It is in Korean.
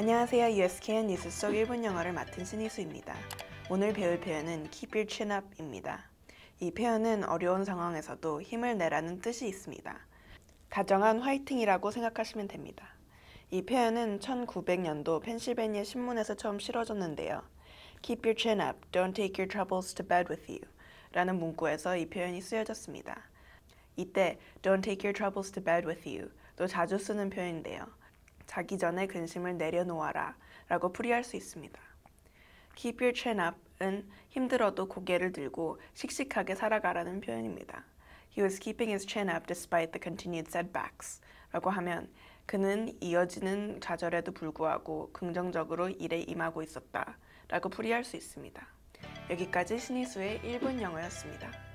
안녕하세요. USKN 뉴스 속 일본 영어를 맡은 신희수입니다. 오늘 배울 표현은 Keep your chin up입니다. 이 표현은 어려운 상황에서도 힘을 내라는 뜻이 있습니다. 다정한 화이팅이라고 생각하시면 됩니다. 이 표현은 1900년도 펜실베니아 신문에서 처음 실어졌는데요. Keep your chin up, don't take your troubles to bed with you 라는 문구에서 이 표현이 쓰여졌습니다. 이때 don't take your troubles to bed with you 또 자주 쓰는 표현인데요. 자기 전에 근심을 내려놓아라 라고 풀이할 수 있습니다. Keep your chin up은 힘들어도 고개를 들고 씩씩하게 살아가라는 표현입니다. He was keeping his chin up despite the continued setbacks 라고 하면 그는 이어지는 좌절에도 불구하고 긍정적으로 일에 임하고 있었다 라고 풀이할 수 있습니다. 여기까지 신희수의 1분 영어였습니다.